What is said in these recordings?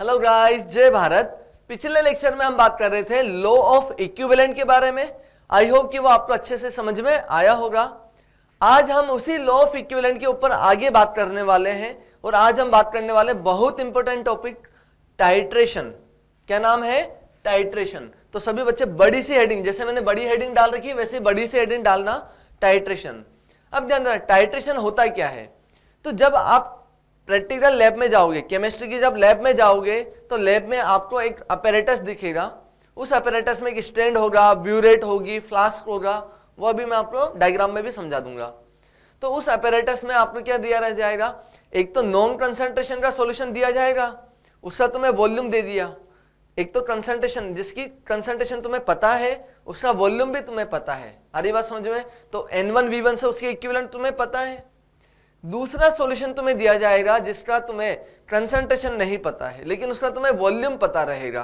hello guys जय भारत पिछले lecture में हम बात कर रहे थे लो ऑफ इक्विवेलेंट के बारे में आई होप कि वो आपको अच्छे से समझ में आया होगा आज हम उसी लॉ ऑफ इक्विवेलेंट के ऊपर आगे बात करने वाले हैं और आज हम बात करने वाले बहुत इंपॉर्टेंट टॉपिक टाइट्रेशन क्या नाम है टाइट्रेशन तो सभी बच्चे बड़ी सी हेडिंग जैसे मैंने बड़ी हेडिंग डाल रखी वैसे बड़ी सी हेडिंग डालना टाइट्रेशन अब ध्यान टाइट्रेशन होता क्या है तो जब आप प्रैक्टिकल लैब में जाओगे केमिस्ट्री की जब लैब में जाओगे तो लैब में आपको एक अपेरेटस दिखेगा उस अपेरेटस में एक स्टैंड होगा ब्यूरेट होगी फ्लास्क होगा वह भी मैं आपको डायग्राम में भी समझा दूंगा तो उस अपेरेटस में आपको क्या दिया रह जाएगा एक तो नॉन कंसेंट्रेशन का सोल्यूशन दिया जाएगा उसका तुम्हें वॉल्यूम दे दिया एक तो कंसेंट्रेशन जिसकी कंसेंट्रेशन तुम्हें पता है उसका वॉल्यूम भी तुम्हें पता है अरे बात समझ में तो एन वन वी वन से उसकी इक्विवेलेंट तुम्हें पता है दूसरा सॉल्यूशन तुम्हें दिया जाएगा जिसका तुम्हें कंसंट्रेशन नहीं पता है लेकिन उसका तुम्हें वॉल्यूम पता रहेगा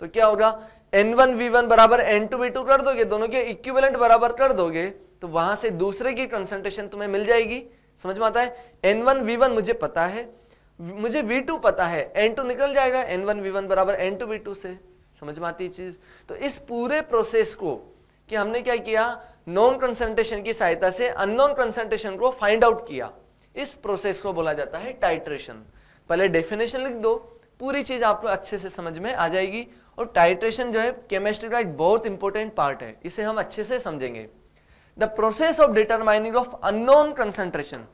तो क्या होगा एन वन वी वन बराबर एन टू वी टू कर दोगे दोनों के इक्विवेलेंट बराबर कर दोगे तो वहां से दूसरे की कंसंट्रेशन तुम्हें मिल जाएगी समझ में आता है एन वन वी वन मुझे पता है मुझे वी टू पता है एन टू निकल जाएगा एन वन वी वन बराबर एन टू वी टू से समझ में आती है चीज तो इस पूरे प्रोसेस को कि हमने क्या किया नॉन कंसंट्रेशन की सहायता से अननोन कंसंट्रेशन को फाइंड आउट किया इस प्रोसेस को बोला जाता है टाइट्रेशन पहले डेफिनेशन लिख दो पूरी चीज आप लोग अच्छे से समझ में आ जाएगी और टाइट्रेशन जो है केमिस्ट्री का एक बहुत इंपॉर्टेंट पार्ट है इसे हम अच्छे से समझेंगे the process of determining of unknown concentration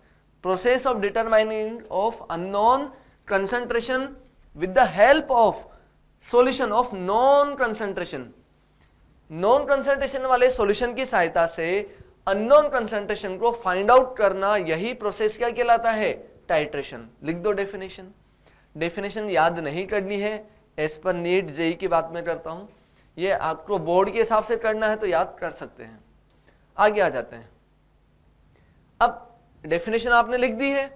process of determining of unknown concentration with the help of solution of non concentration non concentration वाले solution की सहायता से अननोन कंसंट्रेशन को फाइंड आउट करना यही प्रोसेस क्या कहलाता है टाइट्रेशन लिख दो डेफिनेशन डेफिनेशन याद नहीं करनी है एज पर नीट जेई की बात मैं करता हूं ये आपको बोर्ड के हिसाब से करना है तो याद कर सकते हैं आगे आ जाते हैं अब डेफिनेशन आपने लिख दी है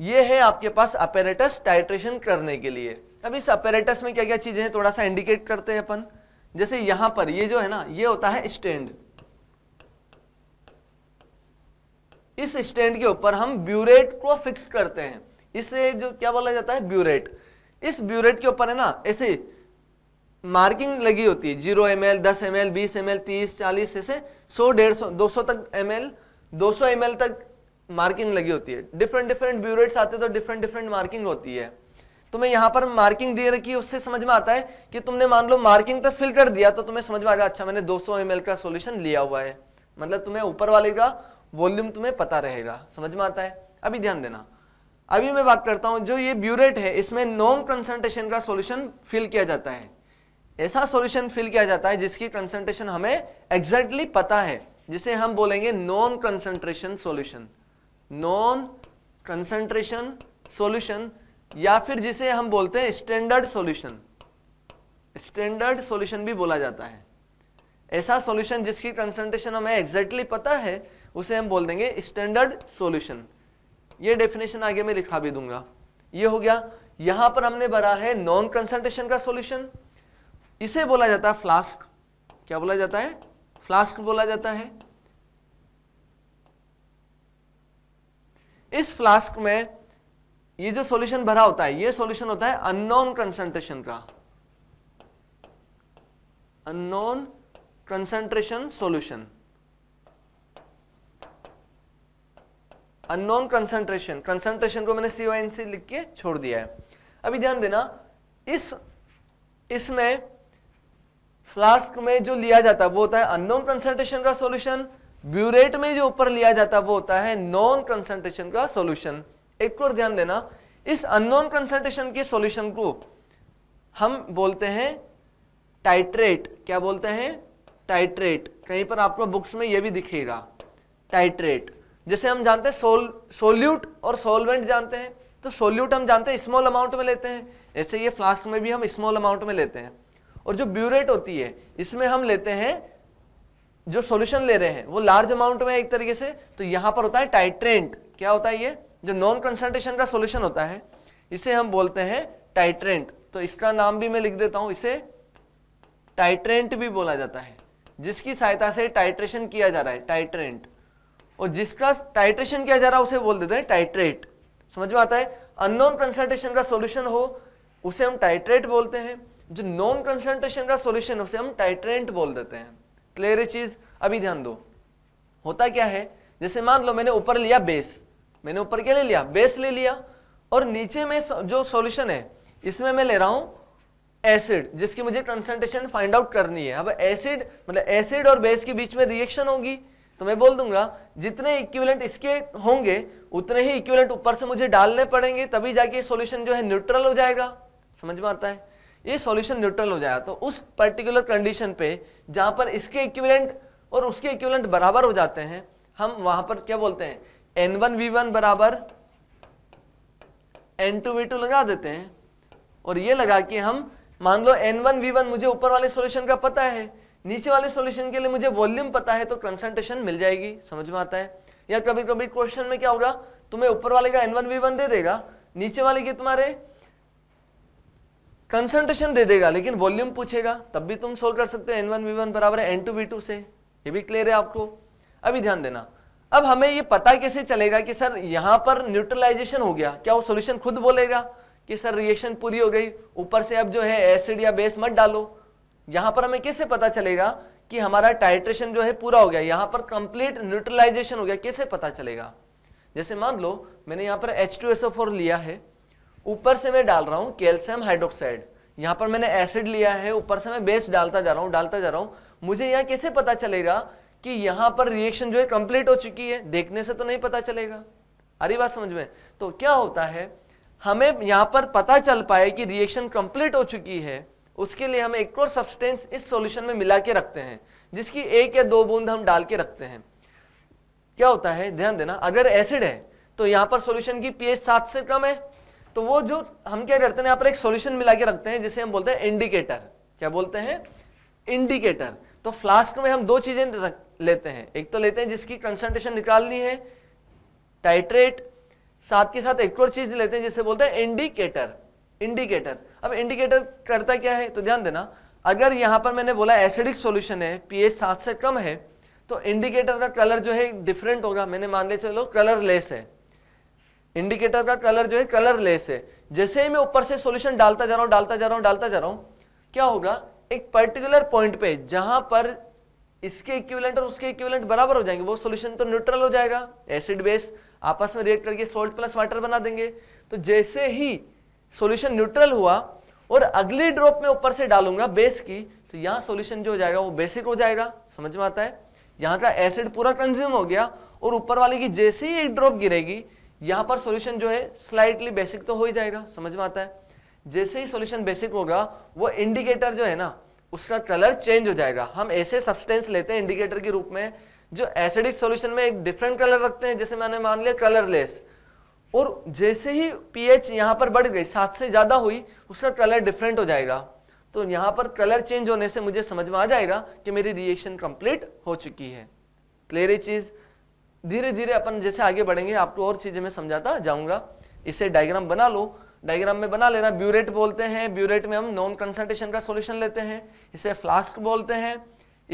ये है आपके पास अपेरेटस टाइट्रेशन करने के लिए अब इस अपेरेटस में क्या क्या चीज़ें हैं थोड़ा सा इंडिकेट करते हैं अपन जैसे यहां पर ये जो है ना ये होता है स्टैंड इस स्टैंड के ऊपर हम ब्यूरेट को फिक्स करते हैं इसे जो क्या बोला जाता है ब्यूरेट इस ब्यूरेट के ऊपर है ना ऐसे मार्किंग लगी होती है जीरो एम एल दस एम एल बीस एम एल तीस चालीस ऐसे सौ डेढ़ सौ दो सौ तक एम एल दो सौ एम एल तक मार्किंग लगी होती है डिफरेंट डिफरेंट ब्यूरेट्स आते तो डिफरेंट डिफरेंट मार्किंग होती है तो मैं यहाँ पर मार्किंग दे रखी उससे समझ में आता है कि तुमने मान लो मार्किंग तक तो फिल कर दिया तो तुम्हें समझ में आ गया अच्छा मैंने दो सौ का सोल्यूशन लिया हुआ है मतलब तुम्हें ऊपर वाले का वॉल्यूम तुम्हें पता रहेगा समझ में आता है अभी ध्यान देना अभी मैं बात करता हूं जो ये ब्यूरेट है इसमें नॉन कंसनट्रेशन का सोल्यूशन फिल किया जाता है ऐसा सोल्यूशन फिल किया जाता है जिसकी कंसनट्रेशन हमें एग्जैक्टली exactly पता है जिसे हम बोलेंगे non concentration solution non concentration solution या फिर जिसे हम बोलते हैं स्टैंडर्ड सोल्यूशन स्टैंडर्ड सोल्यूशन भी बोला जाता है ऐसा सोल्यूशन जिसकी कंसनट्रेशन हमें एग्जैक्टली exactly पता है उसे हम बोल देंगे स्टैंडर्ड सॉल्यूशन ये डेफिनेशन आगे मैं लिखा भी दूंगा ये हो गया यहां पर हमने भरा है नॉन कंसंट्रेशन का सॉल्यूशन इसे बोला जाता है फ्लास्क क्या बोला जाता है फ्लास्क बोला जाता है इस फ्लास्क में ये जो सॉल्यूशन भरा होता है ये सॉल्यूशन होता है अननोन कंसंट्रेशन का unknown concentration solution unknown concentration concentration को मैंने सी ओ एन सी लिख के छोड़ दिया है अभी ध्यान देना इस इसमें फ्लास्क में जो लिया जाता है वो होता है अननोन कंसंट्रेशन का सॉल्यूशन ब्यूरेट में जो ऊपर लिया जाता है वो होता है नॉन कंसंट्रेशन का सॉल्यूशन एक और ध्यान देना इस अननोन कंसंट्रेशन के सॉल्यूशन को हम बोलते हैं टाइट्रेट क्या बोलते हैं टाइट्रेट कहीं पर आपको बुक्स में यह भी दिखेगा टाइट्रेट जैसे हम जानते हैं सोल सोल्यूट और सोलवेंट जानते हैं तो सोल्यूट हम जानते हैं स्मॉल अमाउंट में लेते हैं ऐसे ये फ्लास्क में भी हम स्मॉल अमाउंट में लेते हैं और जो ब्यूरेट होती है इसमें हम लेते हैं जो सॉल्यूशन ले रहे हैं वो लार्ज अमाउंट में एक तरीके से तो यहां पर होता है टाइट्रेंट क्या होता है ये जो नॉन कंसनट्रेशन का सोल्यूशन होता है इसे हम बोलते हैं टाइट्रेंट तो इसका नाम भी मैं लिख देता हूं इसे टाइट्रेंट भी बोला जाता है जिसकी सहायता से टाइट्रेशन किया जा रहा है टाइट्रेंट और जिसका टाइट्रेशन किया जा रहा है उसे बोल देते हैं टाइट्रेट समझ में आता है अननोन कंसंट्रेशन का सोल्यूशन हो उसे हम टाइट्रेट बोलते हैं जो नॉन कंसनट्रेशन का सोल्यूशन उसे हम टाइट्रेंट बोल देते हैं क्लियर है चीज अभी ध्यान दो होता क्या है जैसे मान लो मैंने ऊपर लिया बेस मैंने ऊपर क्या ले लिया बेस ले लिया और नीचे में जो सॉल्यूशन है इसमें मैं ले रहा हूं एसिड जिसकी मुझे कंसंट्रेशन फाइंड आउट करनी है अब एसिड मतलब एसिड और बेस के बीच में रिएक्शन होगी तो मैं बोल दूंगा जितने इक्विवेलेंट इसके होंगे उतने ही इक्विवेलेंट ऊपर से मुझे डालने पड़ेंगे तभी जाके सॉल्यूशन जो है न्यूट्रल हो जाएगा समझ में आता है ये सॉल्यूशन न्यूट्रल हो जाएगा तो उस पर्टिकुलर कंडीशन पे जहां पर इसके इक्विवेलेंट और उसके इक्विवेलेंट बराबर हो जाते हैं हम वहां पर क्या बोलते हैं एन वन वी वन बराबर एन टू वी टू लगा देते हैं और ये लगा के हम मान लो एन वन वी वन मुझे ऊपर वाले सॉल्यूशन का पता है नीचे वाले सॉल्यूशन के लिए मुझे वॉल्यूम पता है तो कंसंट्रेशन मिल जाएगी समझ में आता है या कभी कभी क्वेश्चन में क्या होगा तुम्हें ऊपर वाले का एन वन वी वन दे देगा नीचे वाले के तुम्हारे कंसंट्रेशन दे देगा लेकिन वॉल्यूम पूछेगा तब भी तुम सोल्व कर सकते हो एन वन वी वन बराबर एन टू वी टू से ये भी क्लियर है आपको अभी ध्यान देना अब हमें ये पता कैसे चलेगा कि सर यहां पर न्यूट्रलाइजेशन हो गया क्या वो सोल्यूशन खुद बोलेगा कि सर रिएक्शन पूरी हो गई ऊपर से अब जो है एसिड या बेस मत डालो यहां पर हमें कैसे पता चलेगा कि हमारा टाइट्रेशन जो है पूरा हो गया यहां पर कंप्लीट न्यूट्रलाइजेशन हो गया कैसे पता चलेगा जैसे मान लो मैंने यहां पर H2SO4 लिया है ऊपर से मैं डाल रहा हूँ कैल्शियम हाइड्रोक्साइड यहां पर मैंने एसिड लिया है ऊपर से मैं बेस डालता जा रहा हूँ डालता जा रहा हूं मुझे यहां कैसे पता चलेगा कि यहाँ पर रिएक्शन जो है कंप्लीट हो चुकी है देखने से तो नहीं पता चलेगा अरे बात समझ में तो क्या होता है हमें यहाँ पर पता चल पाए कि रिएक्शन कंप्लीट हो चुकी है उसके लिए हम एक और सब्सटेंस इस सॉल्यूशन में मिला के रखते हैं जिसकी एक या दो बूंद हम डाल के रखते हैं क्या होता है ध्यान देना अगर एसिड है तो यहां पर सॉल्यूशन की पीएच सात से कम है तो वो जो हम क्या करते हैं यहां पर एक सॉल्यूशन मिला के रखते हैं जिसे हम बोलते हैं इंडिकेटर क्या बोलते हैं इंडिकेटर तो फ्लास्क में हम दो चीजें लेते हैं एक तो लेते हैं जिसकी कंसंट्रेशन निकालनी है टाइट्रेट साथ के साथ एक और चीज लेते हैं जिसे बोलते हैं इंडिकेटर इंडिकेटर अब इंडिकेटर करता क्या है तो ध्यान देना अगर यहां पर मैंने बोला एसिडिक सॉल्यूशन है पीएच सात से कम है तो इंडिकेटर का कलर जो है डिफरेंट होगा मैंने मान लिया चलो कलर लेस है इंडिकेटर का कलर जो है कलर लेस है जैसे ही मैं ऊपर से सॉल्यूशन डालता जा रहा हूं डालता जा रहा हूं डालता जा रहा हूं क्या होगा एक पर्टिकुलर पॉइंट पे जहां पर इसके इक्विवेलेंट और उसके इक्विवेलेंट बराबर हो जाएंगे वो सॉल्यूशन तो न्यूट्रल हो जाएगा एसिड बेस आपस में रिएक्ट करके सोल्ट प्लस वाटर बना देंगे तो जैसे ही सॉल्यूशन न्यूट्रल हुआ और अगली ड्रॉप में ऊपर से डालूंगा बेस की तो यहाँ सॉल्यूशन जो हो जाएगा वो बेसिक हो जाएगा समझ में आता है यहाँ का एसिड पूरा कंज्यूम हो गया और ऊपर वाले की जैसे ही एक ड्रॉप गिरेगी यहाँ पर सॉल्यूशन जो है स्लाइटली बेसिक तो हो ही जाएगा समझ में आता है जैसे ही सॉल्यूशन बेसिक होगा वो इंडिकेटर जो है ना उसका कलर चेंज हो जाएगा हम ऐसे सब्सटेंस लेते हैं इंडिकेटर के रूप में जो एसिडिक सॉल्यूशन में एक डिफरेंट कलर रखते हैं जैसे मैंने मान लिया कलरलेस और जैसे ही पीएच यहां पर बढ़ गई सात से ज़्यादा हुई उसका कलर डिफरेंट हो जाएगा तो यहां पर कलर चेंज होने से मुझे समझ में आ जाएगा कि मेरी रिएक्शन कंप्लीट हो चुकी है क्लियर ये चीज़ धीरे धीरे अपन जैसे आगे बढ़ेंगे आपको और चीज़ें मैं समझाता जाऊंगा इसे डायग्राम बना लो डायग्राम में बना लेना ब्यूरेट बोलते हैं ब्यूरेट में हम नॉन कंसनट्रेशन का सोल्यूशन लेते हैं इसे फ्लास्क बोलते हैं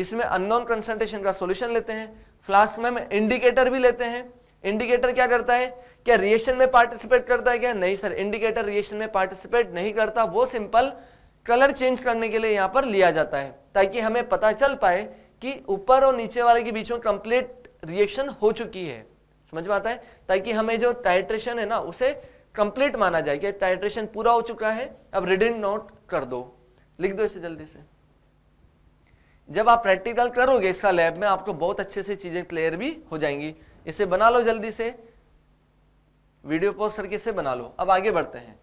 इसमें अननोन कंसनट्रेशन का सोल्यूशन लेते हैं फ्लास्क में हम इंडिकेटर भी लेते हैं इंडिकेटर क्या करता है क्या रिएक्शन में पार्टिसिपेट करता है क्या नहीं सर इंडिकेटर रिएक्शन में पार्टिसिपेट नहीं करता वो सिंपल कलर चेंज करने के लिए यहां पर लिया जाता है ताकि हमें पता चल पाए कि ऊपर और नीचे वाले के बीच में कंप्लीट रिएक्शन हो चुकी है समझ में आता है ताकि हमें जो टाइट्रेशन है ना उसे कंप्लीट माना जाए कि टाइट्रेशन पूरा हो चुका है अब रिडिंग नोट कर दो लिख दो इसे जल्दी से जब आप प्रैक्टिकल करोगे इसका लैब में आपको बहुत अच्छे से चीज़ें क्लियर भी हो जाएंगी इसे बना लो जल्दी से वीडियो पोस्ट करके इसे बना लो अब आगे बढ़ते हैं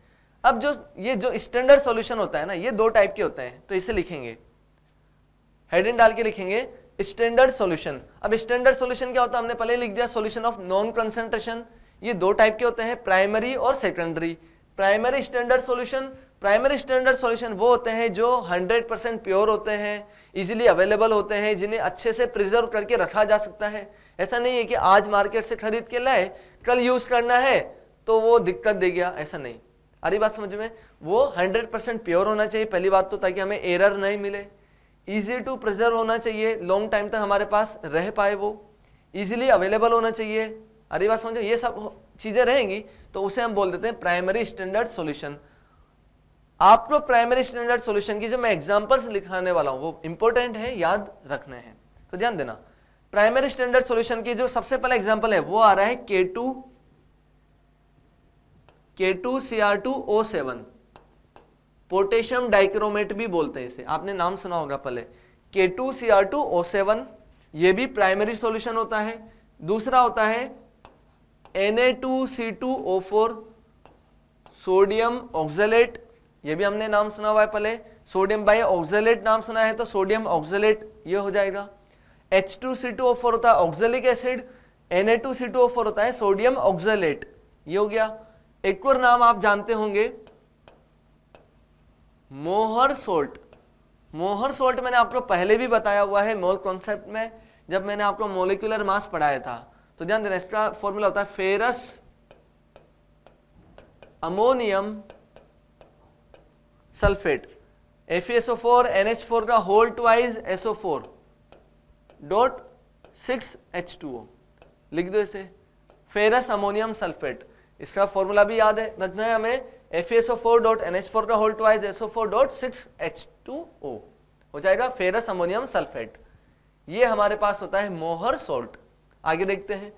अब जो ये जो स्टैंडर्ड सॉल्यूशन होता है ना ये दो टाइप के होते हैं तो इसे लिखेंगे हेडिंग डाल के लिखेंगे स्टैंडर्ड सॉल्यूशन अब स्टैंडर्ड सॉल्यूशन क्या होता है हमने पहले लिख दिया सॉल्यूशन ऑफ नॉन कंसेंट्रेशन ये दो टाइप के होते हैं प्राइमरी और secondary primary standard solution primary standard solution वो होते हैं जो 100% प्योर होते हैं इजीली अवेलेबल होते हैं जिन्हें अच्छे से प्रिजर्व करके रखा जा सकता है ऐसा नहीं है कि आज मार्केट से खरीद के लाए कल यूज करना है तो वो दिक्कत दे गया ऐसा नहीं अरे बात समझ में वो 100 परसेंट प्योर होना चाहिए पहली बात तो ताकि हमें एरर नहीं मिले इजी टू प्रिजर्व होना चाहिए लॉन्ग टाइम तक हमारे पास रह पाए वो इजीली अवेलेबल होना चाहिए अरे बात समझो ये सब चीज़ें रहेंगी तो उसे हम बोल देते हैं प्राइमरी स्टैंडर्ड सोल्यूशन आपको प्राइमरी स्टैंडर्ड सोल्यूशन की जो मैं एग्जाम्पल्स लिखाने वाला हूँ वो इंपॉर्टेंट है याद रखने हैं तो ध्यान देना प्राइमरी स्टैंडर्ड सॉल्यूशन की जो सबसे पहला एग्जांपल है वो आ रहा है K two K two C R two O seven potassium dichromate भी बोलते हैं इसे आपने नाम सुना होगा पहले K two C R two O seven ये भी प्राइमरी सॉल्यूशन होता है दूसरा होता है N A two C two O four sodium oxalate ये भी हमने नाम सुना हुआ है पहले सोडियम बाई ऑक्सलेट नाम सुना है तो सोडियम ऑक्जलेट ये हो जाएगा एच टू सी टू ऑफर फोर होता है oxalic acid N A two C two ऑफर फोर होता है सोडियम ऑक्जेलेट ये हो गया एक और नाम आप जानते होंगे मोहर सोल्ट मोहर सोल्ट मैंने आपको पहले भी बताया हुआ है मोल कॉन्सेप्ट में जब मैंने आपको मोलिकुलर मास पढ़ाया था तो ध्यान देना इसका फॉर्मूला होता है ferrous ammonium sulphate F S four N H four का होल्ट वाइज SO four dot six H two O लिख दो इसे फेरस अमोनियम सल्फेट इसका फॉर्मूला भी याद है रखना है हमें F S O four dot N H four का whole two S O four dot six H two O हो जाएगा फेरस अमोनियम सल्फेट ये हमारे पास होता है मोहर सोल्ट आगे देखते हैं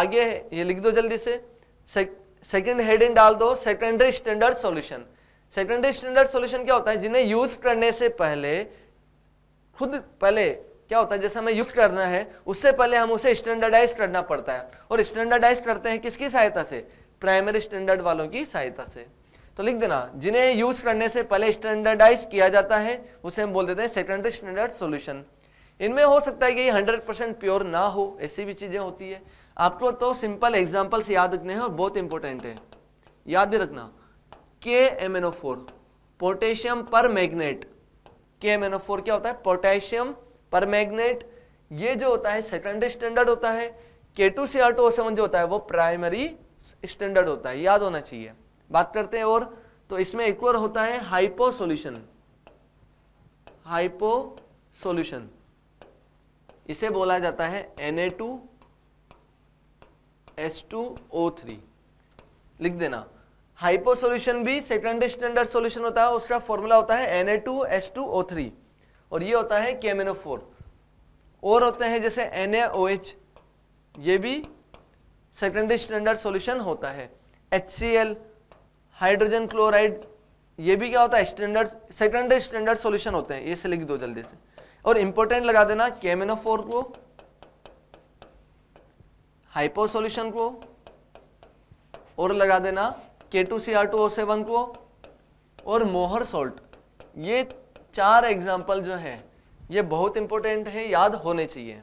आगे है, ये लिख दो जल्दी से सेकेंड हेडिंग डाल दो secondary standard solution secondary standard solution क्या होता है जिन्हें यूज करने से पहले खुद पहले क्या होता है जैसे हमें युक्त करना है उससे पहले हम उसे स्टैंडर्डाइज करना पड़ता है और स्टैंडर्डाइज करते हैं किसकी सहायता से प्राइमरी स्टैंडर्ड वालों की सहायता से तो लिख देना जिन्हें यूज करने से पहले स्टैंडर्डाइज किया जाता है उसे हम बोल देते हैं सेकेंडरी स्टैंडर्ड सोल्यूशन इनमें हो सकता है कि ये हंड्रेड परसेंट प्योर ना हो ऐसी भी चीजें होती है आपको तो सिंपल एग्जाम्पल्स याद रखने हैं और बहुत इंपॉर्टेंट है याद भी रखना K M N four potassium permanganate K M N four क्या होता है पोटेशियम पर मैग्नेट ये जो होता है सेकेंडरी स्टैंडर्ड होता है K two C R two seven जो होता है वो प्राइमरी स्टैंडर्ड होता है याद होना चाहिए बात करते हैं और तो इसमें इक्वल होता है हाइपो सोल्यूशन हाइपो सोल्यूशन इसे बोला जाता है थ्री लिख देना हाइपो सोल्यूशन भी सेकेंडरी स्टैंडर्ड सोल्यूशन होता है उसका फॉर्मूला होता है थ्री और ये होता है केमेनोफोर और होते हैं जैसे एन ये भी सेकेंडरी स्टैंडर्ड सॉल्यूशन होता है एच हाइड्रोजन क्लोराइड ये भी क्या होता है स्टैंडर्ड सेकेंडरी स्टैंडर्ड सॉल्यूशन होते हैं ये से लिख दो जल्दी से और इंपॉर्टेंट लगा देना केमेनोफोर को हाइपो सॉल्यूशन को और लगा देना के टू टू ओ सेवन को और मोहर सॉल्ट ये चार एग्जाम्पल जो है ये बहुत इंपॉर्टेंट है याद होने चाहिए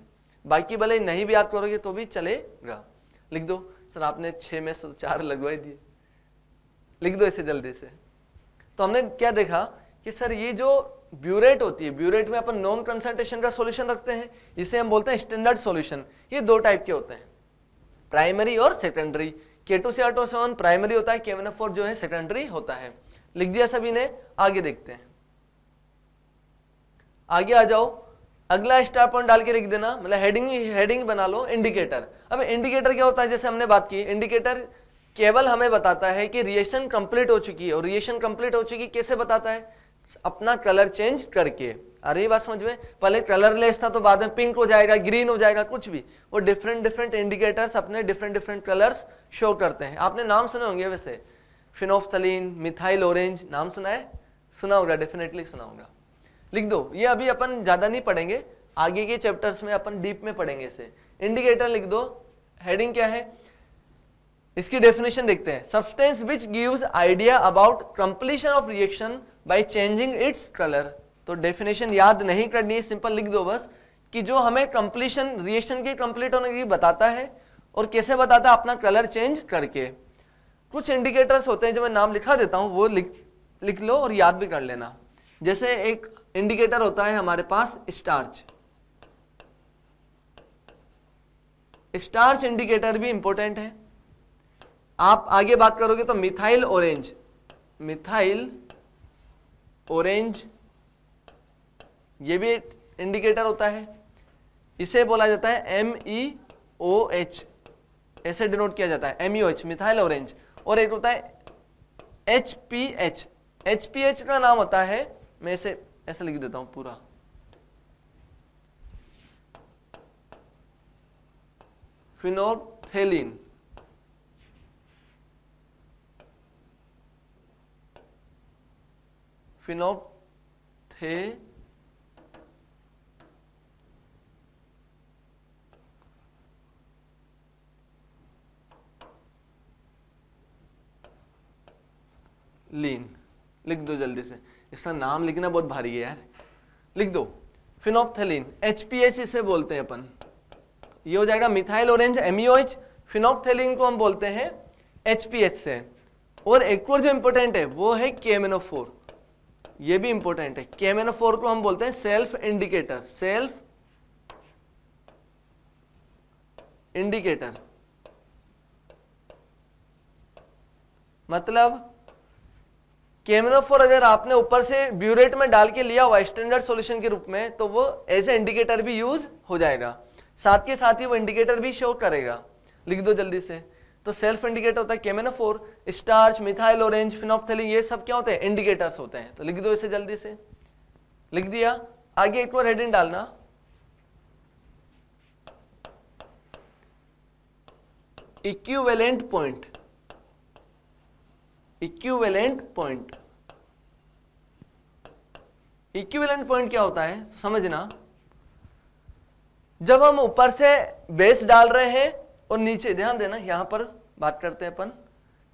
बाकी भले नहीं भी याद करोगे तो भी चलेगा लिख दो सर आपने छः में चार लगवाई दिए लिख दो इसे जल्दी से तो हमने क्या देखा कि सर ये जो ब्यूरेट होती है ब्यूरेट में अपन नॉन कंसंट्रेशन का सॉल्यूशन रखते हैं इसे हम बोलते हैं स्टैंडर्ड सॉल्यूशन ये दो टाइप के होते हैं प्राइमरी और सेकेंडरी के टू से सेवन प्राइमरी होता है के जो है सेकेंडरी होता है लिख दिया सभी ने आगे देखते हैं आगे आ जाओ अगला स्टार पॉइंट डाल के रख देना मतलब हेडिंग हेडिंग बना लो इंडिकेटर अब इंडिकेटर क्या होता है जैसे हमने बात की इंडिकेटर केवल हमें बताता है कि रिएक्शन कंप्लीट हो चुकी है और रिएक्शन कंप्लीट हो चुकी कैसे बताता है अपना कलर चेंज करके अरे बात समझ में पहले कलरलेस था तो बाद में पिंक हो जाएगा ग्रीन हो जाएगा कुछ भी वो डिफरेंट डिफरेंट इंडिकेटर्स अपने डिफरेंट डिफरेंट कलर्स शो करते हैं आपने नाम सुने होंगे वैसे फिनोफ्थलीन मिथाइल ऑरेंज नाम सुना है सुना होगा डेफिनेटली सुना होगा लिख दो ये अभी अपन ज़्यादा नहीं पढ़ेंगे आगे के चैप्टर्स में अपन डीप में पढ़ेंगे इसे इंडिकेटर लिख दो हेडिंग क्या है इसकी डेफिनेशन देखते हैं substance which gives idea about completion of reaction by changing its colour तो डेफिनेशन याद नहीं करनी है सिंपल लिख दो बस कि जो हमें कंप्लीशन रिएक्शन के कंप्लीट होने की बताता है और कैसे बताता है अपना कलर चेंज करके कुछ इंडिकेटर्स होते हैं जो मैं नाम लिखा देता हूँ वो लिख लिख लो और याद भी कर लेना जैसे एक इंडिकेटर होता है हमारे पास स्टार्च स्टार्च इंडिकेटर भी इंपॉर्टेंट है आप आगे बात करोगे तो मिथाइल ऑरेंज मिथाइल ऑरेंज ये भी इंडिकेटर होता है इसे बोला जाता है एम ई ओ एच ऐसे डिनोट किया जाता है M E O H methyl orange और एक होता है H P H H P H का नाम होता है मैं इसे ऐसे लिख देता हूं पूरा फिनोर्थेलिन थे लीन लिख दो जल्दी से इसका नाम लिखना बहुत भारी है यार लिख दो फिनोपथेलिन एच इसे बोलते हैं अपन ये हो जाएगा methyl orange M E O H e phenolphthalein को हम बोलते हैं एच से और एक और जो इंपॉर्टेंट है वो है केमेनोफोर ये भी इंपॉर्टेंट है केमेनोफोर को हम बोलते हैं सेल्फ इंडिकेटर सेल्फ इंडिकेटर मतलब केमिनोफोर अगर आपने ऊपर से ब्यूरेट में डाल के लिया हुआ स्टैंडर्ड सॉल्यूशन के रूप में तो वो एज ए इंडिकेटर भी यूज हो जाएगा साथ के साथ ही वो इंडिकेटर भी शो करेगा लिख दो जल्दी से तो सेल्फ इंडिकेटर होता है केमिनोफोर स्टार्च मिथाइल ऑरेंज फिनोपथेलिन ये सब क्या होते हैं इंडिकेटर्स होते हैं तो लिख दो इसे जल्दी से लिख दिया आगे एक बार हेडिंग डालना equivalent point equivalent point equivalent point क्या होता है समझना जब हम ऊपर से बेस डाल रहे हैं और नीचे ध्यान देना यहां पर बात करते हैं अपन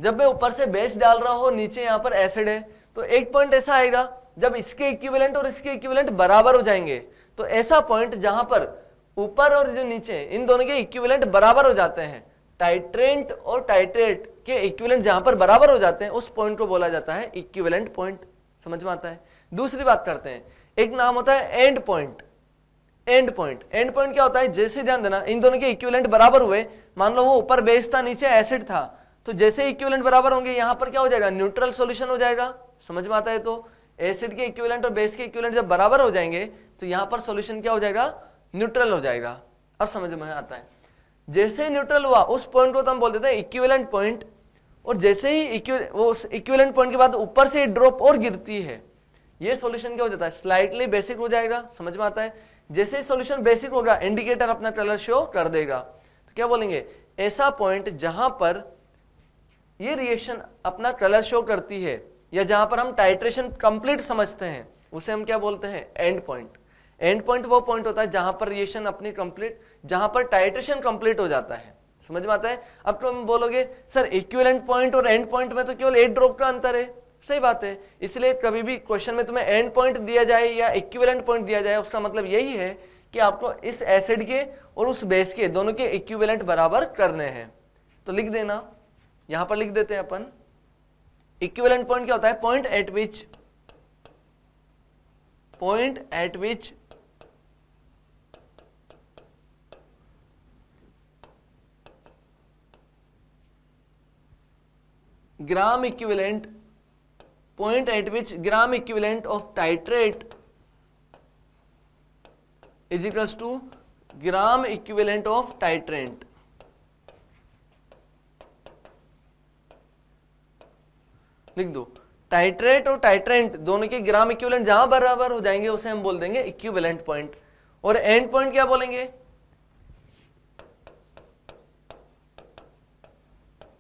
जब मैं ऊपर से बेस डाल रहा हूं नीचे यहां पर एसिड है तो एक पॉइंट ऐसा आएगा जब इसके इक्विवेलेंट और इसके इक्विवेलेंट बराबर हो जाएंगे तो ऐसा पॉइंट जहां पर ऊपर और जो नीचे इन दोनों के इक्विवेलेंट बराबर हो जाते हैं टाइट्रेंट और टाइट्रेट के इक्विवेलेंट जहां पर बराबर हो जाते हैं उस पॉइंट को बोला जाता है इक्विवेलेंट पॉइंट समझ में आता है दूसरी बात करते हैं एक नाम होता है end point end point end point क्या होता है जैसे ध्यान देना इन दोनों के इक्विवेलेंट बराबर हुए मान लो वो ऊपर बेस था नीचे एसिड था तो जैसे इक्विवेलेंट बराबर होंगे यहां पर क्या हो जाएगा न्यूट्रल सॉल्यूशन हो जाएगा समझ में आता है तो एसिड के इक्विवेलेंट और बेस के इक्विवेलेंट जब बराबर हो जाएंगे तो यहां पर सॉल्यूशन क्या हो जाएगा न्यूट्रल हो जाएगा अब समझ में आता है जैसे ही न्यूट्रल हुआ उस पॉइंट को तो हम बोल देते हैं इक्विवेलेंट पॉइंट और जैसे ही इक्विवेलेंट पॉइंट के बाद ऊपर से ड्रॉप और गिरती है ये सॉल्यूशन क्या हो जाता है स्लाइटली बेसिक हो जाएगा समझ में आता है जैसे ही सॉल्यूशन बेसिक होगा इंडिकेटर अपना कलर शो कर देगा तो क्या बोलेंगे ऐसा पॉइंट जहां पर ये रिएक्शन अपना कलर शो करती है या जहां पर हम टाइट्रेशन कंप्लीट समझते हैं उसे हम क्या बोलते हैं एंड पॉइंट एंड पॉइंट वो पॉइंट होता है जहां पर रिएक्शन अपनी कंप्लीट जहां पर टाइट्रेशन कंप्लीट हो जाता है समझ में आता है अब तुम बोलोगे सर इक्विवेलेंट पॉइंट और एंड पॉइंट में तो केवल एक ड्रॉप का अंतर है सही बात है इसलिए कभी भी क्वेश्चन में तुम्हें एंड पॉइंट दिया जाए या इक्विवेलेंट पॉइंट दिया जाए उसका मतलब यही है कि आपको इस एसिड के और उस बेस के दोनों के इक्विवेलेंट बराबर करने हैं तो लिख देना यहां पर लिख देते हैं अपन इक्विवेलेंट पॉइंट क्या होता है point at which point at which gram equivalent point at which gram equivalent of titrate is equals to gram equivalent of titrant लिख दो टाइट्रेट और टाइट्रेंट दोनों के ग्राम इक्विवेलेंट जहां बराबर हो जाएंगे उसे हम बोल देंगे इक्विवेलेंट पॉइंट और एंड पॉइंट क्या बोलेंगे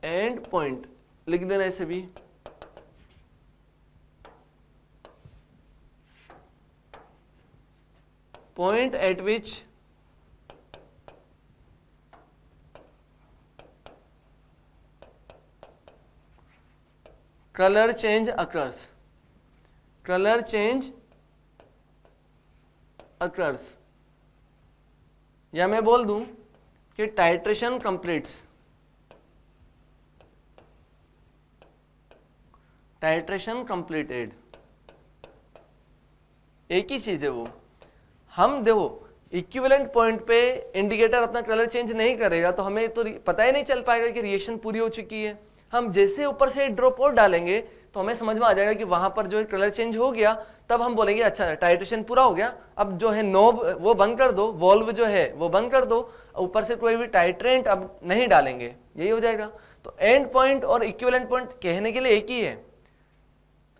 एंड पॉइंट लिख देना ऐसे भी point at which colour change occurs colour change occurs या मैं बोल दूं कि टाइट्रेशन कंप्लीट्स टाइट्रेशन कंप्लीटेड एक ही चीज है वो हम देखो इक्विवेलेंट पॉइंट पे इंडिकेटर अपना कलर चेंज नहीं करेगा तो हमें तो पता ही नहीं चल पाएगा कि रिएक्शन पूरी हो चुकी है हम जैसे ऊपर से ड्रॉप और डालेंगे तो हमें समझ में आ जाएगा कि वहां पर जो है कलर चेंज हो गया तब हम बोलेंगे अच्छा टाइट्रेशन पूरा हो गया अब जो है नोब वो बंद कर दो वॉल्व जो है वो बंद कर दो ऊपर से कोई भी टाइट्रेंट अब नहीं डालेंगे यही हो जाएगा तो एंड पॉइंट और इक्विवेलेंट पॉइंट कहने के लिए एक ही है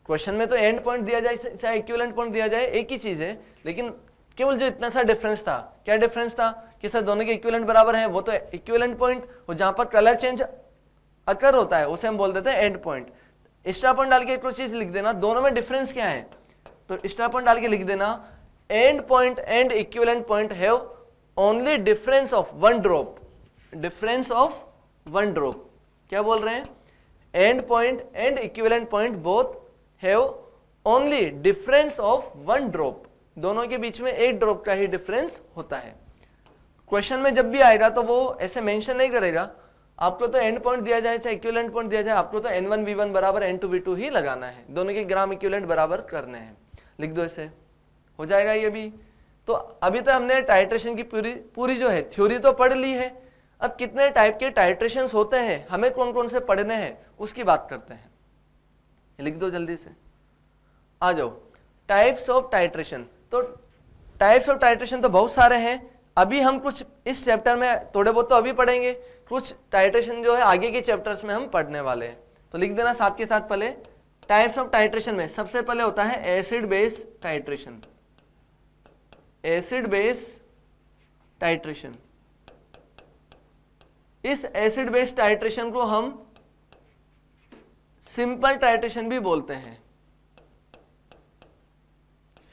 क्वेश्चन में तो एंड पॉइंट दिया जाए चाहे इक्विवेलेंट पॉइंट दिया जाए एक ही चीज है लेकिन केवल जो इतना सा डिफरेंस था क्या डिफरेंस था कि सर दोनों के इक्विवेलेंट बराबर है वो तो इक्विवेलेंट पॉइंट और जहां पर कलर चेंज अकर होता है उसे हम बोल देते हैं एंड पॉइंट एक्स्ट्रा पॉइंट डाल के एक चीज लिख देना दोनों में डिफरेंस क्या है तो एक्स्ट्रा पॉइंट डाल के लिख देना end point and equivalent point have only difference of one drop difference of one drop क्या बोल रहे हैं end point and equivalent point both have only difference of one drop दोनों के बीच में एक ड्रॉप का ही डिफरेंस होता है क्वेश्चन में जब भी आएगा तो वो ऐसे मेंशन नहीं करेगा आपको तो एंड पॉइंट दिया जाए चाहे इक्विलेंट पॉइंट दिया जाए आपको तो एन वन वी वन बराबर एन टू वी टू ही लगाना है दोनों के ग्राम इक्विलेंट बराबर करने हैं लिख दो ऐसे हो जाएगा ये भी तो अभी तक तो हमने टाइट्रेशन की पूरी पूरी जो है थ्योरी तो पढ़ ली है अब कितने टाइप के टाइट्रेशन होते हैं हमें कौन कौन से पढ़ने हैं उसकी बात करते हैं लिख दो जल्दी से आ जाओ टाइप्स ऑफ टाइट्रेशन तो टाइप्स ऑफ टाइट्रेशन तो बहुत सारे हैं अभी हम कुछ इस चैप्टर में थोड़े बहुत तो अभी पढ़ेंगे कुछ टाइट्रेशन जो है आगे के चैप्टर्स में हम पढ़ने वाले हैं तो लिख देना साथ के साथ पहले टाइप्स ऑफ टाइट्रेशन में सबसे पहले होता है acid base titration acid base titration इस एसिड बेस टाइट्रेशन को हम सिंपल टाइट्रेशन भी बोलते हैं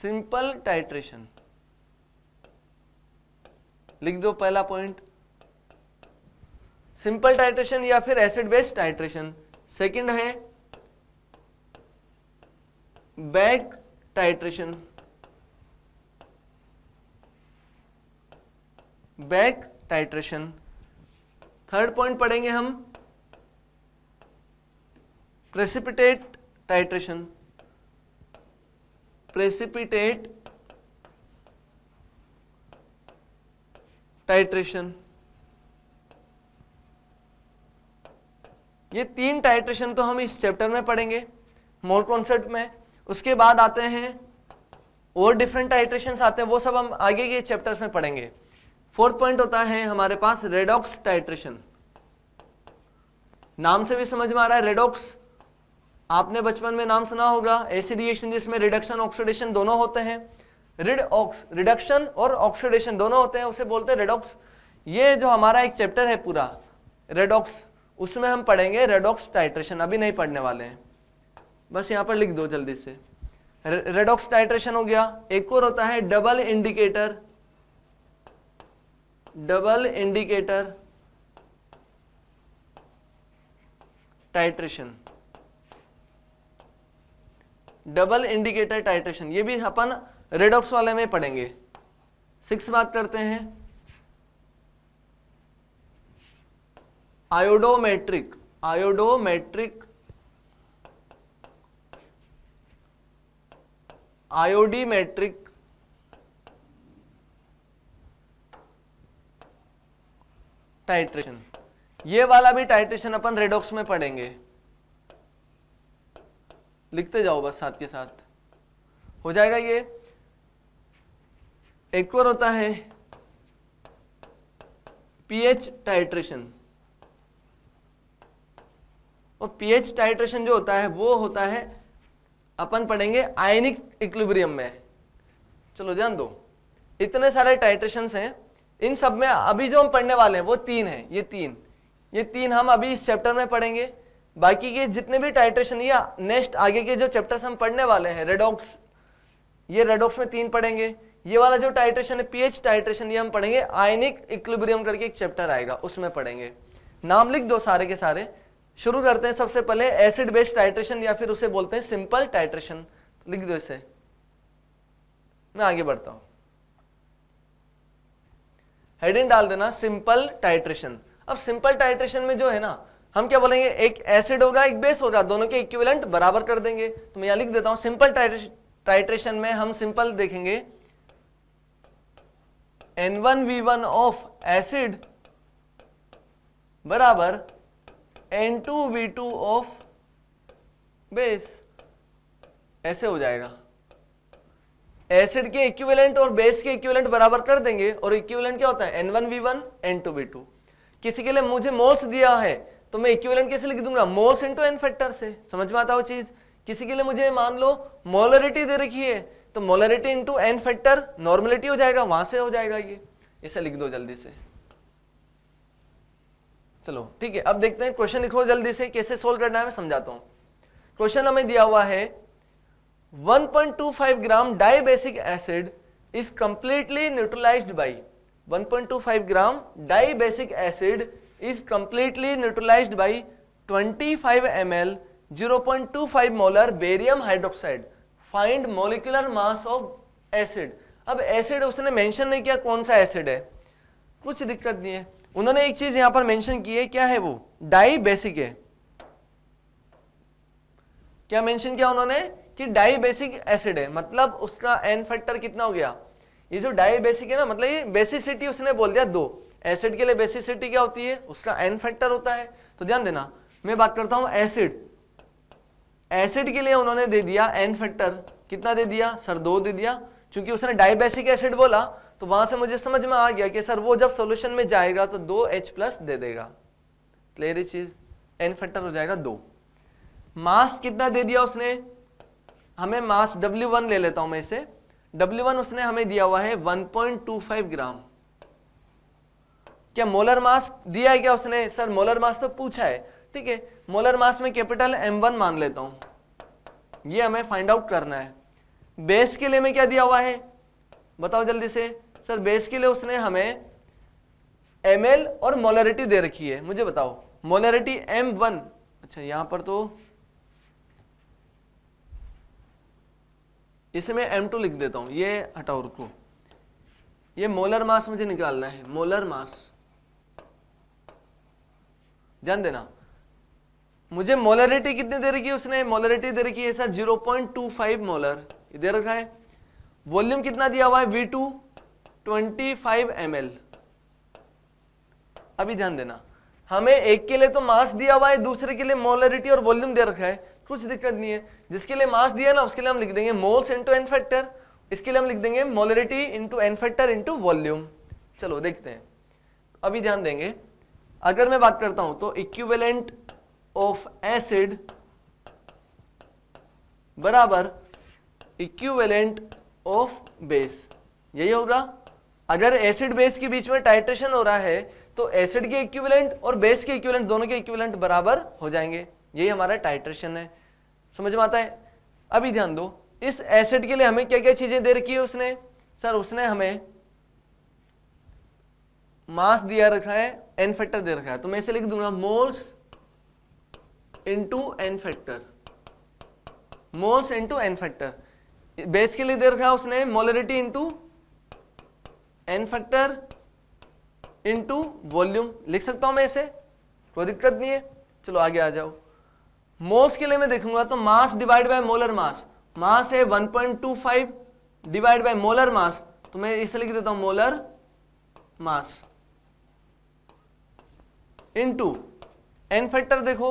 सिंपल टाइट्रेशन लिख दो पहला पॉइंट सिंपल टाइट्रेशन या फिर एसिड बेस्ड टाइट्रेशन सेकंड है back titration back titration third point पढ़ेंगे हम precipitate titration precipitate टाइट्रेशन ये तीन टाइट्रेशन तो हम इस चैप्टर में पढ़ेंगे मोल कॉन्सेप्ट में उसके बाद आते हैं और डिफरेंट टाइट्रेशन आते हैं वो सब हम आगे के चैप्टर्स में पढ़ेंगे फोर्थ पॉइंट होता है हमारे पास रेडॉक्स टाइट्रेशन नाम से भी समझ में आ रहा है रेडॉक्स आपने बचपन में नाम सुना होगा ऐसी रिएक्शन जिसमें रिडक्शन ऑक्सीडेशन दोनों होते हैं रिड ऑक्स रिडक्शन और ऑक्सीडेशन दोनों होते हैं उसे बोलते हैं रेडॉक्स ये जो हमारा एक चैप्टर है पूरा रेडॉक्स उसमें हम पढ़ेंगे रेडॉक्स टाइट्रेशन अभी नहीं पढ़ने वाले हैं बस यहाँ पर लिख दो जल्दी से रेडॉक्स टाइट्रेशन हो गया एक और होता है double indicator double indicator titration double indicator titration ये भी अपन रेडॉक्स वाले में पढ़ेंगे सिक्स बात करते हैं आयोडोमेट्रिक आयोडोमेट्रिक आयोडीमेट्रिक टाइट्रेशन ये वाला भी टाइट्रेशन अपन रेडॉक्स में पढ़ेंगे लिखते जाओ बस साथ के साथ हो जाएगा ये एक और होता है पीएच टाइट्रेशन और पीएच टाइट्रेशन जो होता है वो होता है अपन पढ़ेंगे आयनिक इक्विलिब्रियम में चलो ध्यान दो इतने सारे टाइट्रेशन हैं इन सब में अभी जो हम पढ़ने वाले हैं वो तीन है ये तीन ये तीन हम अभी इस चैप्टर में पढ़ेंगे बाकी के जितने भी टाइट्रेशन या नेक्स्ट आगे के जो चैप्टर्स हम पढ़ने वाले हैं रेडॉक्स ये रेडॉक्स में तीन पढ़ेंगे ये वाला जो टाइट्रेशन है पीएच टाइट्रेशन ये हम पढ़ेंगे आयनिक इक्लिब्रियम करके एक चैप्टर आएगा उसमें पढ़ेंगे नाम लिख दो सारे के सारे शुरू करते हैं सबसे पहले एसिड बेस्ड टाइट्रेशन या फिर उसे बोलते हैं सिंपल टाइट्रेशन लिख दो इसे मैं आगे बढ़ता हूं हेडिंग डाल देना सिंपल टाइट्रेशन अब सिंपल टाइट्रेशन में जो है ना हम क्या बोलेंगे एक एसिड होगा एक बेस होगा दोनों के इक्विवेलेंट बराबर कर देंगे तो मैं यहां लिख देता हूं सिंपल टाइट्रेशन में हम सिंपल देखेंगे N one V one of acid बराबर N two V two of base ऐसे हो जाएगा एसिड के इक्विवेलेंट और बेस के इक्विवेलेंट बराबर कर देंगे और इक्विवेलेंट क्या होता है N N one one V two V two किसी के लिए मुझे मोल्स दिया है तो मैं इक्विवेलेंट कैसे लिख दूंगा मोस इंटू एन फैक्टर से समझ में आता हो चीज किसी के लिए मुझे मान लो मोलरिटी दे रखी है तो molarity into N factor normality हो जाएगा वहां से हो जाएगा ये इसे लिख दो जल्दी से चलो ठीक है अब देखते हैं क्वेश्चन लिखो जल्दी से कैसे सोल्व करना है मैं समझाता हूं क्वेश्चन हमें दिया हुआ है 1.25 gram dibasic acid is completely neutralized by 1.25 gram dibasic acid is completely neutralize by 25 ml 0.25 molar barium hydroxide find molecular mass of acid अब एसिड उसने मेंशन नहीं किया कौन सा एसिड है कुछ दिक्कत नहीं है उन्होंने एक चीज यहां पर मेंशन की है क्या है वो डाई बेसिक है क्या मेंशन किया उन्होंने कि डाई बेसिक एसिड है मतलब उसका एन फैक्टर कितना हो गया ये जो डाई बेसिक है ना मतलब ये बेसिसिटी उसने बोल दिया दो एसिड के लिए बेसिसिटी क्या होती है उसका एन फैक्टर होता है तो ध्यान देना मैं बात करता हूं एसिड एसिड के लिए उन्होंने दे दिया एन फैक्टर कितना दे दिया सर दो दे दिया क्योंकि उसने डायबेसिक एसिड बोला तो वहां से मुझे समझ में आ गया कि सर वो जब सोल्यूशन में जाएगा तो दो एच प्लस दे देगा क्लियर चीज एन फैक्टर हो जाएगा दो मास कितना दे दिया उसने हमें मास W1 ले लेता हूं मैं इसे W1 उसने हमें दिया हुआ है 1.25 ग्राम क्या मोलर मास दिया है क्या उसने सर मोलर मास तो पूछा है ठीक है मोलर मास में कैपिटल एम वन मान लेता हूं ये हमें फाइंड आउट करना है बेस के लिए में क्या दिया हुआ है बताओ जल्दी से सर बेस के लिए उसने हमें एम और मोलरिटी दे रखी है मुझे बताओ मोलरिटी एम वन अच्छा यहां पर तो इसे मैं एम टू लिख देता हूं ये हटाओ रुको ये मोलर मास मुझे निकालना है मोलर मास ध्यान देना मुझे मोलरिटी कितनी दे रखी है उसने मोलरिटी दे रखी है sir zero point two five molar दे रखा है वॉल्यूम कितना दिया हुआ है V two twenty five M अभी ध्यान देना हमें एक के लिए तो मास दिया हुआ है दूसरे के लिए मोलरिटी और वॉल्यूम दे रखा है कुछ दिक्कत नहीं है जिसके लिए मास दिया ना उसके लिए हम लिख देंगे मोल्स इंटू एन फैक्टर इसके लिए हम लिख देंगे molarity into N factor into volume चलो देखते हैं अभी ध्यान देंगे अगर मैं बात करता हूं तो इक्विवेलेंट ऑफ एसिड बराबर इक्विवेलेंट ऑफ बेस यही होगा अगर एसिड बेस के बीच में टाइट्रेशन हो रहा है तो एसिड के इक्विवेलेंट और बेस के इक्विवेलेंट दोनों के इक्विवेलेंट बराबर हो जाएंगे यही हमारा टाइट्रेशन है समझ में आता है अभी ध्यान दो इस एसिड के लिए हमें क्या क्या चीजें दे रखी है उसने सर उसने हमें मास दिया रखा है एन फैक्टर दे रखा है तो मैं इसे लिख दूंगा moles into N factor moles into N factor base के लिए दे रखा है उसने molarity into N factor into volume लिख सकता हूं मैं इसे कोई दिक्कत नहीं है चलो आगे आ जाओ मोल्स के लिए मैं देखूंगा तो mass divide by molar mass mass है 1.25 डिवाइड बाय मोलर मास तो मैं इसे लिख देता हूं molar mass two N factor देखो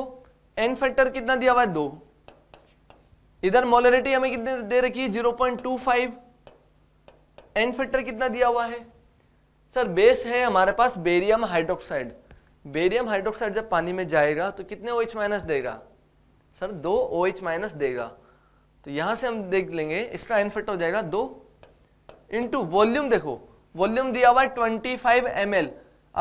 एन फैक्टर कितना दिया हुआ है दो इधर मोलरिटी हमें कितने दे रखी है zero point two five N factor कितना दिया हुआ है सर बेस है हमारे पास बेरियम हाइड्रोक्साइड बेरियम हाइड्रोक्साइड जब पानी में जाएगा तो कितने ओ एच माइनस देगा सर दो ओ एच माइनस देगा तो यहां से हम देख लेंगे इसका एन फैक्टर हो जाएगा दो इंटू वॉल्यूम देखो वॉल्यूम दिया हुआ है ट्वेंटी फाइव एम एल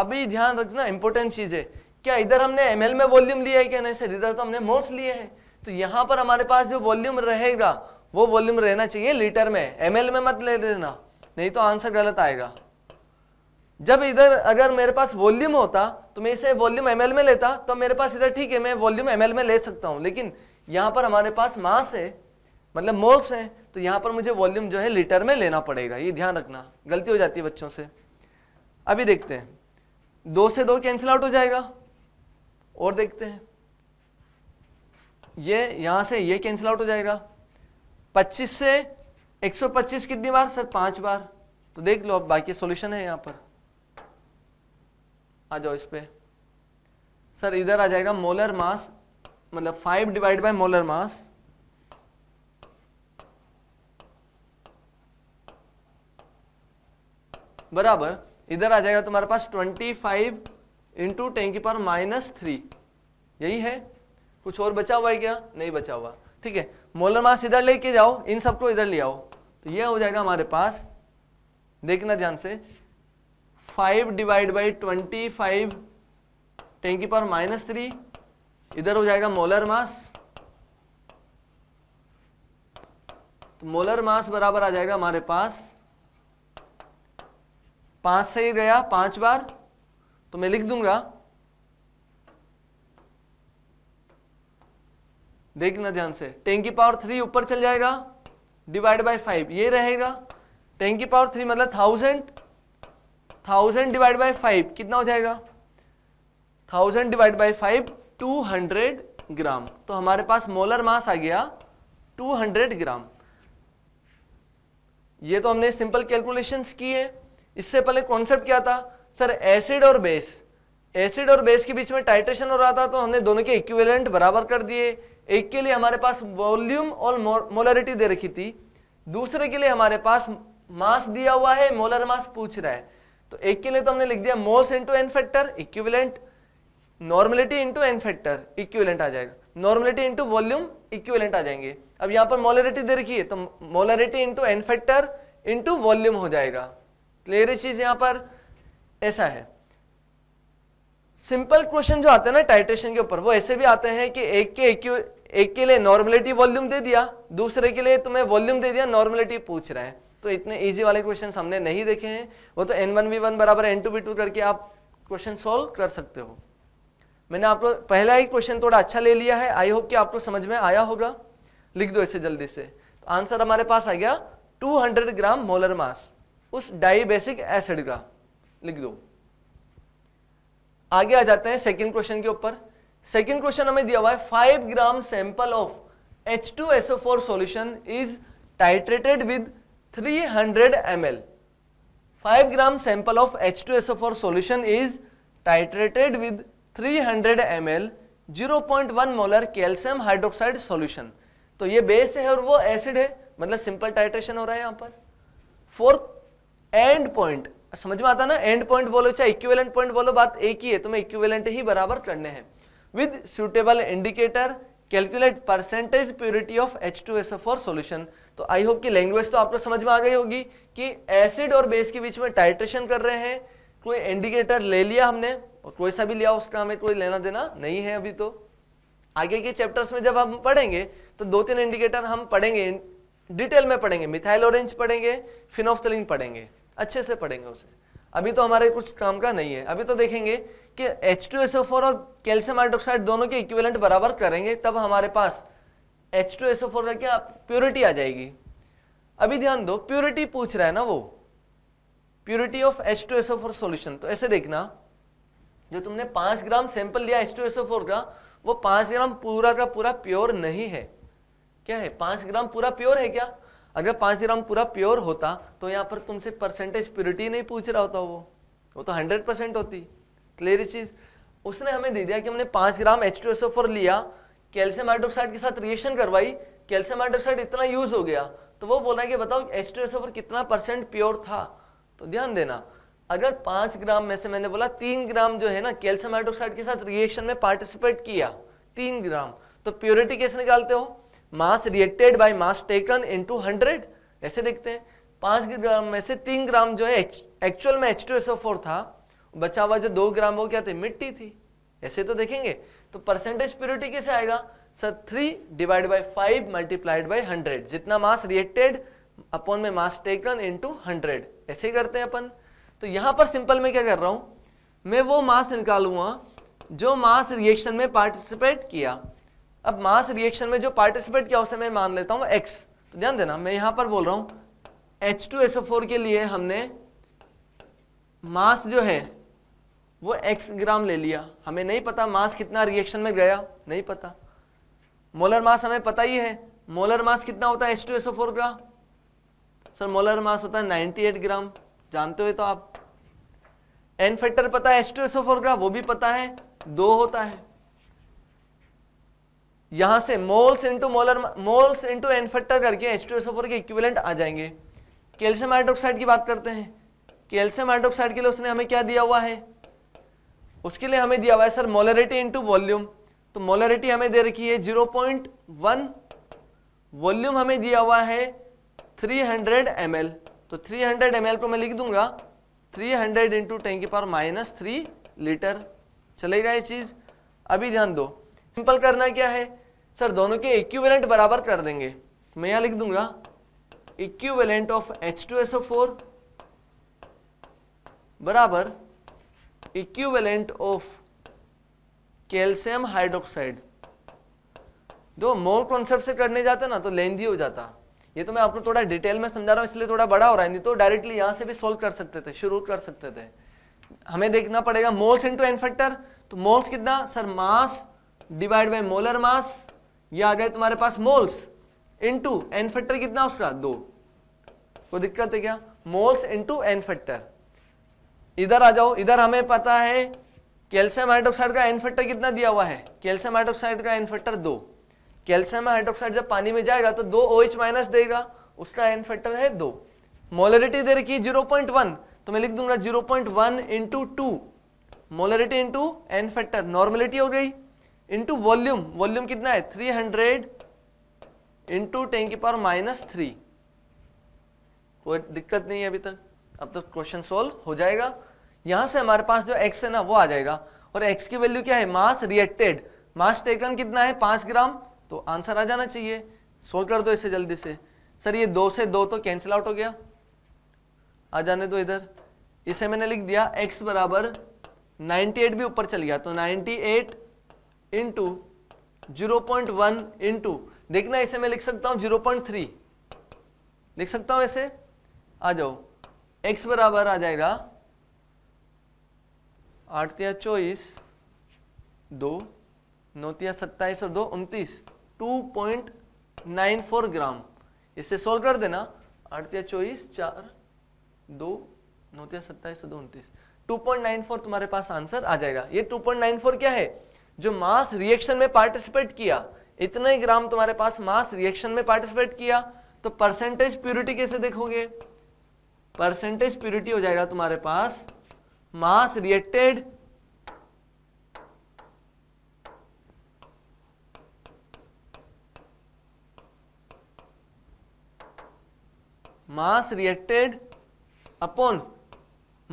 अभी ध्यान रखना इंपॉर्टेंट चीज है क्या इधर हमने एम में वॉल्यूम लिया है क्या नहीं सर इधर तो हमने मोट्स लिए हैं तो यहाँ पर हमारे पास जो वॉल्यूम रहेगा वो वॉल्यूम रहना चाहिए लीटर में एम में मत ले देना नहीं तो आंसर गलत आएगा जब इधर अगर मेरे पास वॉल्यूम होता तो मैं इसे वॉल्यूम एम में लेता तो मेरे पास इधर ठीक है मैं वॉल्यूम एम में ले सकता हूँ लेकिन यहाँ पर हमारे पास मास है मतलब मोल्स हैं तो यहाँ पर मुझे वॉल्यूम जो है लीटर में लेना पड़ेगा ये ध्यान रखना गलती हो जाती है बच्चों से अभी देखते हैं दो से दो कैंसिल आउट हो जाएगा और देखते हैं ये यहां से ये कैंसिल आउट हो जाएगा 25 से 125 कितनी बार सर पांच बार तो देख लो अब बाकी सॉल्यूशन है यहां पर आ जाओ इस पर सर इधर आ जाएगा मोलर मास मतलब five divide by molar mass बराबर इधर आ जाएगा तुम्हारे पास ट्वेंटी फाइव इंटू टेन की पावर माइनस थ्री यही है कुछ और बचा हुआ है क्या नहीं बचा हुआ ठीक है मोलर मास इधर लेके जाओ इन सबको इधर ले आओ तो यह हो जाएगा हमारे पास देखना ध्यान से five divide by twenty five ten की पावर माइनस थ्री इधर हो जाएगा मोलर मास तो मोलर मास बराबर आ जाएगा हमारे पास पांच से ही गया पांच बार तो मैं लिख दूंगा देखना ध्यान से टेन की पावर थ्री ऊपर चल जाएगा डिवाइड बाय फाइव ये रहेगा टेन की पावर थ्री मतलब thousand thousand divide by five कितना हो जाएगा thousand divide by five two hundred gram तो हमारे पास मोलर मास आ गया टू हंड्रेड ग्राम ये तो हमने सिंपल कैलकुलेशंस की है इससे पहले कॉन्सेप्ट क्या था सर एसिड और बेस एसिड और बेस के बीच में टाइट्रेशन हो रहा था तो हमने दोनों के इक्विवेलेंट बराबर कर दिए एक के लिए हमारे पास वॉल्यूम और मोलरिटी दे रखी थी दूसरे के लिए हमारे पास मास दिया हुआ है मोलर मास पूछ रहा है तो एक के लिए तो हमने लिख दिया moles into N factor equivalent normality into N factor equivalent आ जाएगा नॉर्मलिटी इंटू वॉल्यूम इक्विवेलेंट आ जाएंगे अब यहां पर मोलरिटी दे रखी है तो molarity into N factor into volume हो जाएगा क्लियर चीज यहां पर ऐसा है सिंपल क्वेश्चन जो आते हैं ना टाइट्रेशन के ऊपर वो ऐसे भी आते हैं कि एक के एक एक के लिए नॉर्मलिटी वॉल्यूम दे दिया दूसरे के लिए तुम्हें वॉल्यूम दे दिया नॉर्मलिटी पूछ रहा है तो इतने इजी वाले क्वेश्चन हमने नहीं देखे हैं वो तो एन वन वी वन बराबर एन टू वी टू करके आप क्वेश्चन सोल्व कर सकते हो मैंने आपको पहला ही क्वेश्चन थोड़ा अच्छा ले लिया है आई होप कि आपको समझ में आया होगा लिख दो इसे जल्दी से तो आंसर हमारे पास आ गया 200 ग्राम मोलर मास उस डाइबेसिक एसिड का लिख दो आगे आ जाते हैं सेकंड क्वेश्चन के ऊपर सेकंड क्वेश्चन हमें दिया हुआ है five gram sample of H two SO four solution is titrated with 300 hundred M L five gram sample of H two SO four solution is titrated with 300 hundred M L zero point one molar calcium hydroxide solution तो ये base है और वो acid है मतलब simple titration हो रहा है यहां पर फोर्थ एंड पॉइंट समझ में आता ना एंड पॉइंट बोलो चाहे इक्विवेलेंट पॉइंट बोलो बात एक ही है तुम्हें इक्विवेलेंट ही बराबर करने हैं with suitable indicator calculate percentage purity of H two S four solution तो आई होप की लैंग्वेज तो आपको समझ में आ गई होगी कि एसिड और बेस के बीच में टाइट्रेशन कर रहे हैं कोई इंडिकेटर ले लिया हमने और कोई सा भी लिया उसका हमें कोई लेना देना नहीं है अभी तो आगे के चैप्टर्स में जब हम पढ़ेंगे तो दो तीन इंडिकेटर हम पढ़ेंगे डिटेल में पढ़ेंगे मिथाइल ऑरेंज पढ़ेंगे फिनोफ्थलिन पढ़ेंगे अच्छे से पढ़ेंगे उसे अभी तो हमारे कुछ काम का नहीं है अभी तो देखेंगे कि एच टू फोर और कैल्शियम हाइड्रोक्साइड दोनों के इक्विवेलेंट बराबर करेंगे तब हमारे पास एच टू फोर का क्या प्योरिटी आ जाएगी अभी ध्यान दो प्योरिटी पूछ रहा है ना वो purity of H two four solution तो ऐसे देखना जो तुमने पांच ग्राम सैंपल लिया एच टू फोर का वो पांच ग्राम पूरा का पूरा प्योर नहीं है क्या है पांच ग्राम पूरा प्योर है क्या अगर पांच ग्राम पूरा प्योर होता तो यहाँ पर तुमसे परसेंटेज प्योरिटी नहीं पूछ रहा होता वो वो तो हंड्रेड परसेंट होती क्लियर चीज़ उसने हमें दे दिया कि हमने पांच gram H two S O four लिया कैल्शियम हाइड्रोक्साइड के साथ रिएक्शन करवाई कैल्शियम हाइड्रोक्साइड इतना यूज हो गया तो वो बोला कि बताओ H two S O four कितना परसेंट प्योर था तो ध्यान देना अगर पांच ग्राम में से मैंने बोला तीन ग्राम जो है ना कैल्शियम हाइड्रोक्साइड के साथ रिएक्शन में पार्टिसिपेट किया तीन ग्राम तो प्योरिटी कैसे निकालते हो mass reacted by mass taken into 100 ऐसे देखते हैं पांच ग्राम में से तीन ग्राम जो है एक्चुअल में एच टू था बचा हुआ जो दो ग्राम वो क्या थे मिट्टी थी ऐसे तो देखेंगे तो परसेंटेज प्योरिटी कैसे आएगा sir three divide by five multiplied by hundred जितना मास रिएक्टेड अपॉन में मास टेकन इनटू हंड्रेड ऐसे ही करते हैं अपन तो यहां पर सिंपल में क्या कर रहा हूं मैं वो मास निकालूंगा जो मास रिएक्शन में पार्टिसिपेट किया अब मास रिएक्शन में जो पार्टिसिपेट किया उसे मैं मान लेता हूं एक्स तो ध्यान देना मैं यहां पर बोल रहा हूं एच टू एसओ फोर के लिए हमने मास जो है वो x ग्राम ले लिया हमें नहीं पता मास कितना रिएक्शन में गया नहीं पता मोलर मास हमें पता ही है मोलर मास कितना होता है एच टू एसओ फोर का सर मोलर मास होता है नाइनटी एट ग्राम जानते हो तो आप एन फैक्टर पता है एच टू एसओ फोर का वो भी पता है दो होता है यहां से moles into molar moles into N factor करके एच के इक्विवेलेंट आ जाएंगे कैल्शियम हाइड्रोक्साइड की बात करते हैं कैल्शियम हाइड्रोक्साइड के लिए उसने हमें क्या दिया हुआ है उसके लिए हमें दिया हुआ है सर मोलरिटी इंटू वॉल्यूम तो मोलरिटी हमें दे रखी है जीरो पॉइंट वन वॉल्यूम हमें दिया हुआ है थ्री हंड्रेड एम एल तो थ्री हंड्रेड एम एल को मैं लिख दूंगा थ्री हंड्रेड इंटू टेन की पावर माइनस थ्री लीटर चलेगा ये चीज़ अभी ध्यान दो सिंपल करना क्या है सर दोनों के इक्विवेलेंट बराबर कर देंगे मैं यहां लिख दूंगा equivalent of H two four बराबर इक्विवेलेंट ऑफ कैल्शियम हाइड्रोक्साइड दो मोल कॉन्सेप्ट से करने जाते ना तो लेंदी हो जाता ये तो मैं आपको थोड़ा डिटेल में समझा रहा हूँ इसलिए थोड़ा बड़ा हो रहा है नहीं तो डायरेक्टली यहां से भी सोल्व कर सकते थे शुरू कर सकते थे हमें देखना पड़ेगा मोल्स इंटू एन फैक्टर तो मोल्स कितना sir mass divide by molar mass ये आ गए तुम्हारे पास मोल्स इंटू एन फैक्टर कितना उसका दो कोई दिक्कत है क्या मोल्स इंटू एन फैक्टर इधर आ जाओ इधर हमें पता है कैल्शियम हाइड्रोक्साइड का एन फैक्टर कितना दिया हुआ है कैल्शियम हाइड्रोक्साइड का एन फैक्टर दो कैल्शियम हाइड्रोक्साइड जब पानी में जाएगा तो दो ओ एच माइनस देगा उसका एन फैक्टर है दो मोलरिटी दे रखी जीरो पॉइंट वन तो मैं लिख दूंगा zero point one into two molarity into N factor normality हो गई इंटू वॉल्यूम वॉल्यूम कितना है 300 हंड्रेड इंटू टेन की पावर माइनस थ्री कोई दिक्कत नहीं है अभी तक अब तो क्वेश्चन सोल्व हो जाएगा यहां से हमारे पास जो एक्स है ना वो आ जाएगा और एक्स की वैल्यू क्या है मास रिएक्टेड मास टेकन कितना है पांच ग्राम तो आंसर आ जाना चाहिए सोल्व कर दो इसे जल्दी से सर ये दो से दो तो कैंसिल आउट हो गया आ जाने दो इधर इसे मैंने लिख दिया x बराबर 98 भी ऊपर चल गया तो 98 into zero point one into देखना इसे मैं लिख सकता हूं जीरो पॉइंट थ्री लिख सकता हूं ऐसे आ जाओ x बराबर आ जाएगा आठतिया चौबीस दो नौतिया सत्ताईस और दो उनतीस two point nine four gram इसे सोल्व कर देना आठतिया चौबीस चार दो नौतिया सत्ताईस और दो उनतीस टू पॉइंट नाइन फोर तुम्हारे पास आंसर आ जाएगा ये टू पॉइंट नाइन फोर क्या है जो मास रिएक्शन में पार्टिसिपेट किया इतने ग्राम तुम्हारे पास मास रिएक्शन में पार्टिसिपेट किया तो परसेंटेज प्योरिटी कैसे देखोगे परसेंटेज प्योरिटी हो जाएगा तुम्हारे पास mass reacted mass reacted upon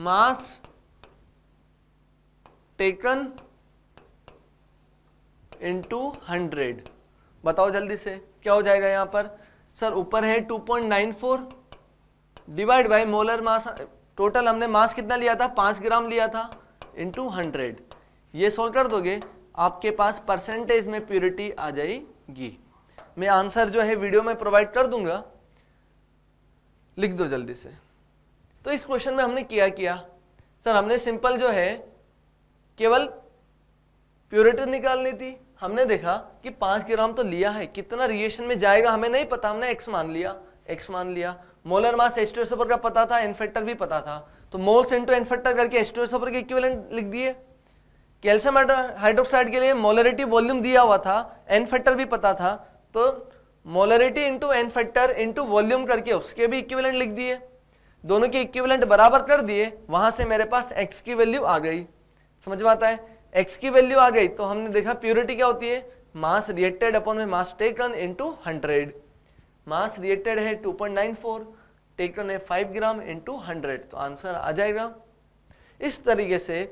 mass taken into hundred बताओ जल्दी से क्या हो जाएगा यहाँ पर सर ऊपर है 2.94 divide by molar mass total हमने मास कितना लिया था पाँच ग्राम लिया था इंटू हंड्रेड ये सोल्व कर दोगे आपके पास परसेंटेज में प्योरिटी आ जाएगी मैं आंसर जो है वीडियो में प्रोवाइड कर दूंगा लिख दो जल्दी से तो इस क्वेश्चन में हमने किया किया सर हमने सिंपल जो है केवल प्योरिटी निकालनी थी हमने देखा कि पांच ग्राम तो लिया है कितना रिएक्शन में जाएगा हमें नहीं पता हमने एक्स मान लिया एक्स मान लिया मोलर मास एस्टोसोपर का पता था एनफेक्टर भी पता था तो मोल्स इंटू एनफेक्टर करके एस्टोसोपर के इक्विवेलेंट लिख दिए कैल्शियम हाइड्रोक्साइड के लिए मोलरिटी वॉल्यूम दिया हुआ था एनफेक्टर भी पता था तो molarity into N factor into volume करके उसके भी इक्विवेलेंट लिख दिए दोनों के इक्विवेलेंट बराबर कर दिए वहां से मेरे पास एक्स की वैल्यू आ गई समझ में आता है एक्स की वैल्यू आ गई तो हमने देखा प्योरिटी क्या होती है मास रिएक्टेड अपॉन में mass taken into hundred mass reacted है फोर टेकन है फाइव ग्राम इंटू हंड्रेड तो आंसर आ जाएगा इस तरीके से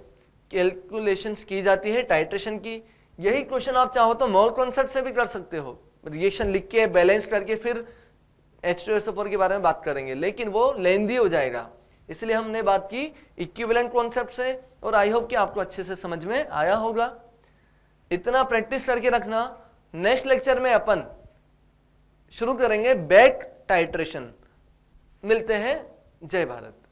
कैलकुलेशंस की जाती है टाइट्रेशन की यही क्वेश्चन आप चाहो तो मोल कॉन्सेप्ट से भी कर सकते हो रिएक्शन लिख के बैलेंस करके फिर एच टू के बारे में बात करेंगे लेकिन वो लेंदी हो जाएगा इसलिए हमने बात की इक्विवेलेंट कॉन्सेप्ट से और आई होप कि आपको अच्छे से समझ में आया होगा इतना प्रैक्टिस करके रखना नेक्स्ट लेक्चर में अपन शुरू करेंगे बैक टाइट्रेशन मिलते हैं जय भारत